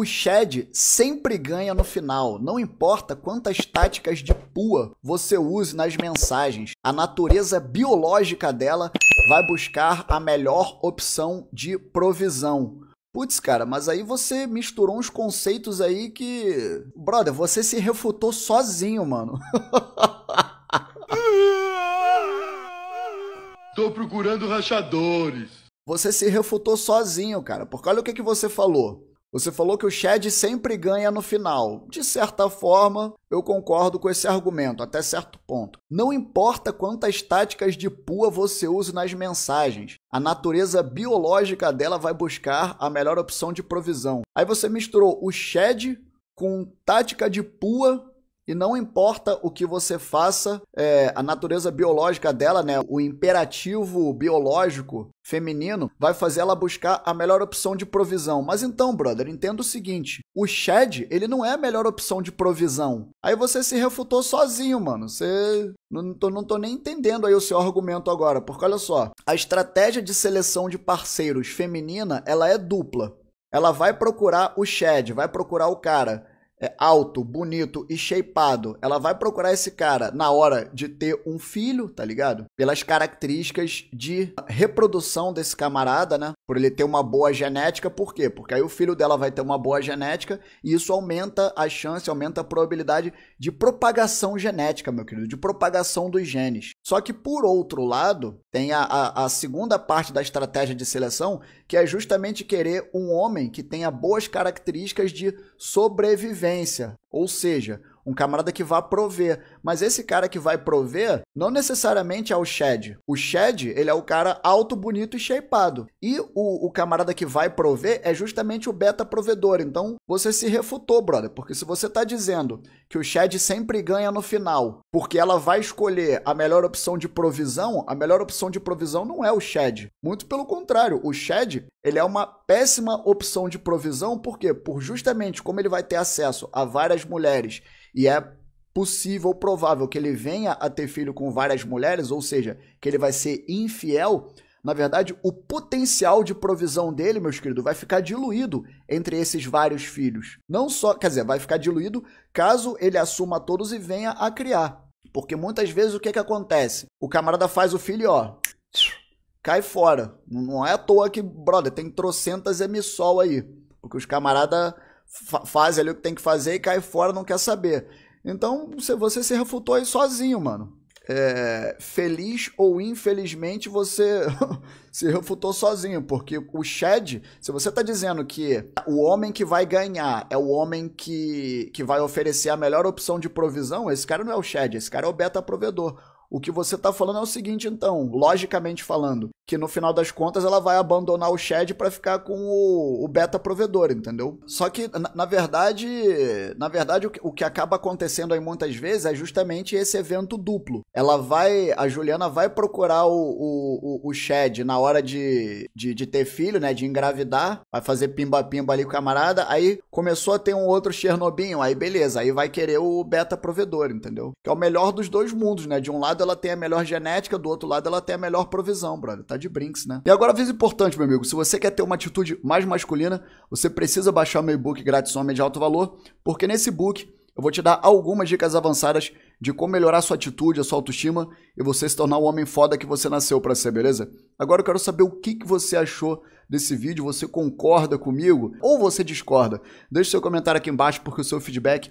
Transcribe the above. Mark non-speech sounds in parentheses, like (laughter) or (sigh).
O Shed sempre ganha no final, não importa quantas táticas de pua você use nas mensagens, a natureza biológica dela vai buscar a melhor opção de provisão. Putz, cara, mas aí você misturou uns conceitos aí que. Brother, você se refutou sozinho, mano. (laughs) Tô procurando rachadores. Você se refutou sozinho, cara, porque olha o que, que você falou. Você falou que o Chad sempre ganha no final. De certa forma, eu concordo com esse argumento, até certo ponto. Não importa quantas táticas de pua você use nas mensagens, a natureza biológica dela vai buscar a melhor opção de provisão. Aí você misturou o Chad com tática de pua e não importa o que você faça, é, a natureza biológica dela, né, o imperativo biológico feminino, vai fazer ela buscar a melhor opção de provisão. Mas então, brother, entenda o seguinte: o Shed, ele não é a melhor opção de provisão. Aí você se refutou sozinho, mano. Você. Não tô, não tô nem entendendo aí o seu argumento agora, porque olha só, a estratégia de seleção de parceiros feminina, ela é dupla. Ela vai procurar o Shed, vai procurar o cara é, alto, bonito e shapeado, ela vai procurar esse cara na hora de ter um filho, tá ligado? Pelas características de reprodução desse camarada, né? por ele ter uma boa genética, por quê? Porque aí o filho dela vai ter uma boa genética e isso aumenta a chance, aumenta a probabilidade de propagação genética, meu querido, de propagação dos genes. Só que por outro lado, tem a, a, a segunda parte da estratégia de seleção, que é justamente querer um homem que tenha boas características de sobrevivência, ou seja, um camarada que vá prover. Mas esse cara que vai prover não necessariamente é o Shed. O Shed, ele é o cara alto, bonito e shapeado. E o, o camarada que vai prover é justamente o beta provedor. Então você se refutou, brother, porque se você tá dizendo que o Shed sempre ganha no final, porque ela vai escolher a melhor opção de provisão, a melhor opção de provisão não é o Shed. Muito pelo contrário, o Shed, ele é uma péssima opção de provisão, por quê? Por justamente como ele vai ter acesso a várias mulheres e é possível, provável que ele venha a ter filho com várias mulheres, ou seja, que ele vai ser infiel. Na verdade, o potencial de provisão dele, meus queridos, vai ficar diluído entre esses vários filhos. Não só, quer dizer, vai ficar diluído caso ele assuma todos e venha a criar. Porque muitas vezes o que, é que acontece? O camarada faz o filho e ó, cai fora. Não é à toa que, brother, tem trocentas emissol aí. Porque os camaradas faz ali o que tem que fazer e cai fora, não quer saber. Então você, você se refutou aí sozinho, mano. É, feliz ou infelizmente você (laughs) se refutou sozinho, porque o Shed, se você está dizendo que o homem que vai ganhar é o homem que, que vai oferecer a melhor opção de provisão, esse cara não é o Shed, esse cara é o beta provedor. O que você está falando é o seguinte, então, logicamente falando, que no final das contas ela vai abandonar o Shed para ficar com o, o, beta provedor, entendeu? Só que na, na verdade, na verdade o que, o que, acaba acontecendo aí muitas vezes é justamente esse evento duplo. Ela vai, a Juliana vai procurar o, o, o Shed na hora de, de, de, ter filho, né, de engravidar, vai fazer pimba pimba ali com o camarada. Aí começou a ter um outro Chernobinho, aí beleza, aí vai querer o beta provedor, entendeu? Que é o melhor dos dois mundos, né? De um lado lado ela tem a melhor genética, do outro lado ela tem a melhor provisão, brother. Tá de brinks, né? E agora, aviso importante, meu amigo: se você quer ter uma atitude mais masculina, você precisa baixar meu e-book grátis Homem de Alto Valor, porque nesse book eu vou te dar algumas dicas avançadas de como melhorar sua atitude, a sua autoestima e você se tornar o homem foda que você nasceu para ser, beleza? Agora eu quero saber o que, que você achou desse vídeo, você concorda comigo ou você discorda? Deixe seu comentário aqui embaixo porque o seu feedback